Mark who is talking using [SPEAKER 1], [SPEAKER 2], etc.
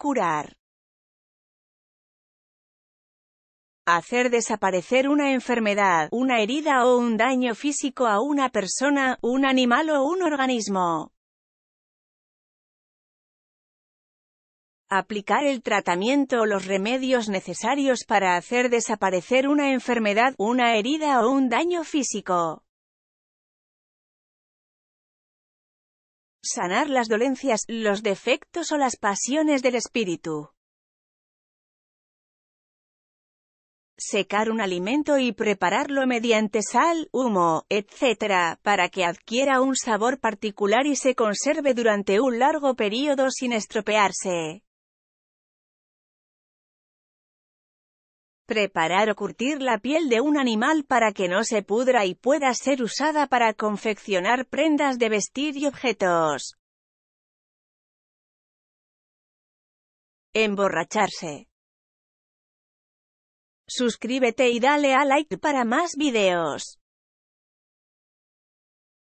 [SPEAKER 1] Curar. Hacer desaparecer una enfermedad, una herida o un daño físico a una persona, un animal o un organismo. aplicar el tratamiento o los remedios necesarios para hacer desaparecer una enfermedad, una herida o un daño físico.
[SPEAKER 2] sanar las dolencias, los defectos o las pasiones del espíritu.
[SPEAKER 1] Secar un alimento y prepararlo mediante sal, humo, etc., para que adquiera un sabor particular y se conserve durante un largo período sin estropearse. Preparar o curtir la piel de un animal para que no se pudra y pueda ser usada para
[SPEAKER 2] confeccionar prendas de vestir y objetos. Emborracharse. Suscríbete y dale a like para más videos.